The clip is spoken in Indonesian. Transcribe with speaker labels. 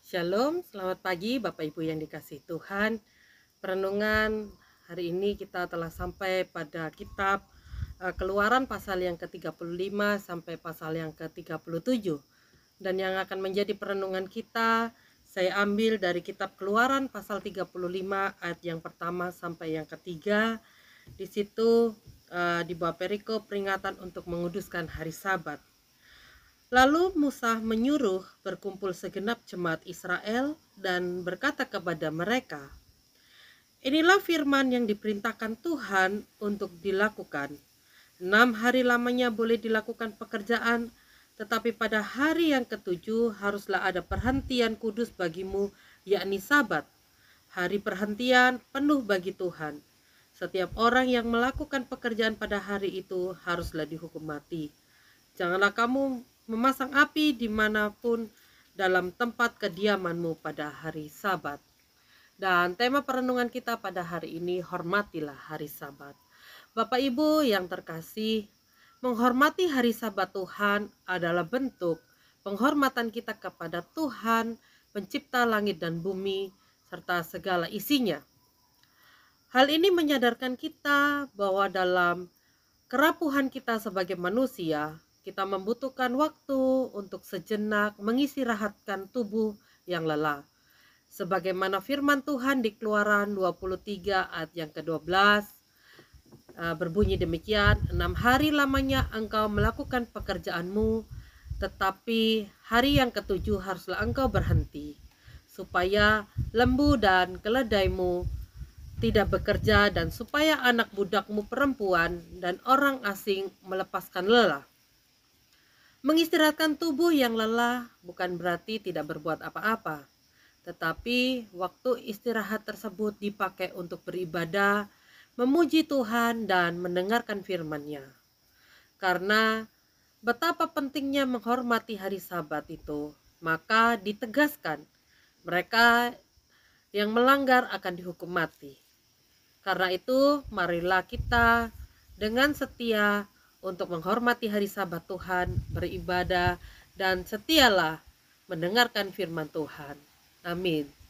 Speaker 1: Shalom, selamat pagi Bapak Ibu yang dikasih Tuhan. Perenungan hari ini kita telah sampai pada kitab eh, Keluaran pasal yang ke-35 sampai pasal yang ke-37. Dan yang akan menjadi perenungan kita saya ambil dari kitab Keluaran pasal 35 ayat yang pertama sampai yang ketiga. Di situ eh, di bawah perikop peringatan untuk menguduskan hari Sabat. Lalu Musa menyuruh berkumpul segenap jemaat Israel dan berkata kepada mereka, Inilah firman yang diperintahkan Tuhan untuk dilakukan. Enam hari lamanya boleh dilakukan pekerjaan, tetapi pada hari yang ketujuh haruslah ada perhentian kudus bagimu, yakni sabat. Hari perhentian penuh bagi Tuhan. Setiap orang yang melakukan pekerjaan pada hari itu haruslah dihukum mati. Janganlah kamu memasang api dimanapun dalam tempat kediamanmu pada hari sabat. Dan tema perenungan kita pada hari ini, hormatilah hari sabat. Bapak Ibu yang terkasih, menghormati hari sabat Tuhan adalah bentuk penghormatan kita kepada Tuhan, pencipta langit dan bumi, serta segala isinya. Hal ini menyadarkan kita bahwa dalam kerapuhan kita sebagai manusia, kita membutuhkan waktu untuk sejenak mengisi rahatkan tubuh yang lelah. Sebagaimana firman Tuhan di Keluaran 23 ayat yang ke-12 e, berbunyi demikian, enam hari lamanya engkau melakukan pekerjaanmu, tetapi hari yang ketujuh haruslah engkau berhenti, supaya lembu dan keledaimu tidak bekerja dan supaya anak budakmu perempuan dan orang asing melepaskan lelah. Mengistirahatkan tubuh yang lelah bukan berarti tidak berbuat apa-apa, tetapi waktu istirahat tersebut dipakai untuk beribadah, memuji Tuhan, dan mendengarkan firman-Nya. Karena betapa pentingnya menghormati hari Sabat itu, maka ditegaskan mereka yang melanggar akan dihukum mati. Karena itu, marilah kita dengan setia untuk menghormati hari Sabat Tuhan, beribadah, dan setialah mendengarkan firman Tuhan. Amin.